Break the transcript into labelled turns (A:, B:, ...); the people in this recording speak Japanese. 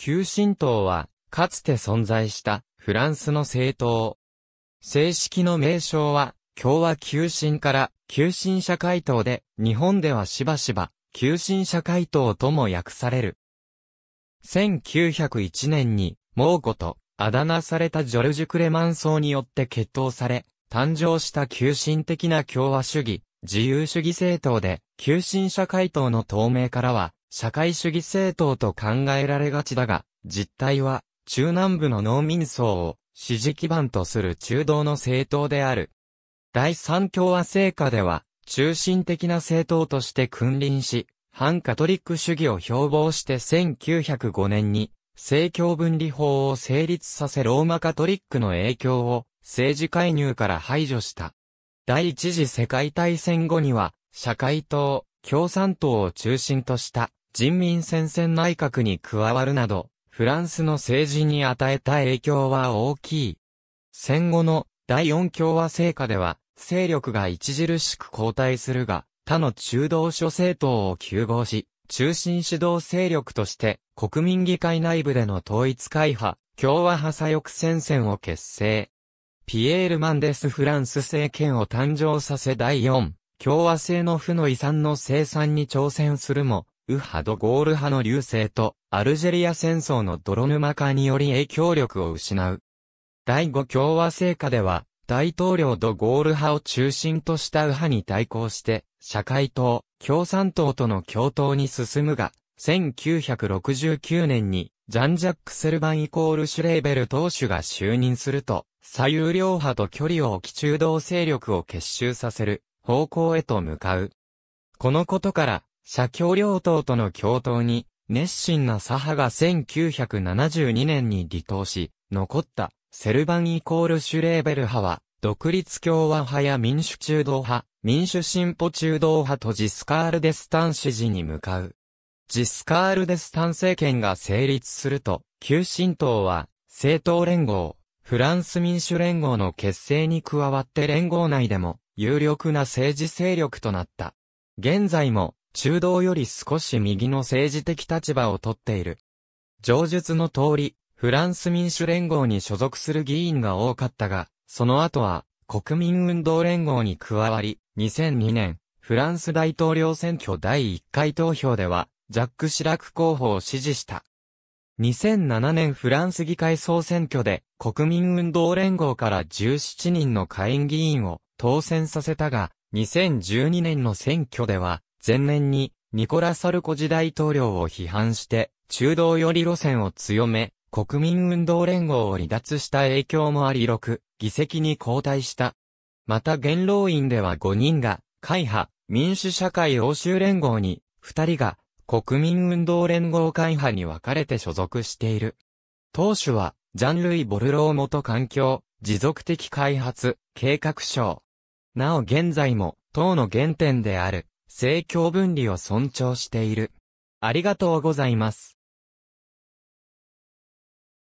A: 旧神党は、かつて存在したフランスの政党。正式の名称は、共和急進から急進社会党で、日本ではしばしば、急進社会党とも訳される。1901年に、猛虎と、あだ名されたジョルジュ・クレマンソーによって決闘され、誕生した急進的な共和主義、自由主義政党で、急進社会党の党名からは、社会主義政党と考えられがちだが、実態は、中南部の農民層を支持基盤とする中道の政党である。第三共和政下では、中心的な政党として君臨し、反カトリック主義を標榜して1905年に、政教分離法を成立させローマカトリックの影響を政治介入から排除した。第一次世界大戦後には、社会党、共産党を中心とした人民戦線内閣に加わるなど、フランスの政治に与えた影響は大きい。戦後の第四共和政下では、勢力が著しく後退するが、他の中道諸政党を休合し、中心指導勢力として、国民議会内部での統一会派、共和派左翼戦線を結成。ピエール・マンデス・フランス政権を誕生させ第四、共和制の負の遺産の生産に挑戦するも、右派ドゴール派の流星と、アルジェリア戦争の泥沼化により影響力を失う。第五共和政下では、大統領ドゴール派を中心とした右派に対抗して、社会党、共産党との共闘に進むが、1969年に、ジャンジャック・セルバンイコールシュレーベル党首が就任すると、左右両派と距離を置き中道勢力を結集させる方向へと向かう。このことから、社協両党との共闘に、熱心な左派が1972年に離党し、残ったセルバンイコールシュレーベル派は、独立共和派や民主中道派、民主進歩中道派とジスカール・デスタン支持に向かう。ジスカール・デスタン政権が成立すると、旧新党は、政党連合、フランス民主連合の結成に加わって連合内でも、有力な政治勢力となった。現在も、中道より少し右の政治的立場をとっている。上述の通り、フランス民主連合に所属する議員が多かったが、その後は、国民運動連合に加わり、2002年、フランス大統領選挙第1回投票では、ジャック・シラク候補を支持した。2007年フランス議会総選挙で国民運動連合から17人の下院議員を当選させたが、2012年の選挙では前年にニコラ・サルコジ大統領を批判して中道寄り路線を強め、国民運動連合を離脱した影響もあり6議席に後退した。また元老院では5人が会派民主社会欧州連合に2人が国民運動連合会派に分かれて所属している。当主はジャンルイ・ボルロー元環境持続的開発計画省。なお現在も党の原点である政教分離を尊重している。ありがとうございます。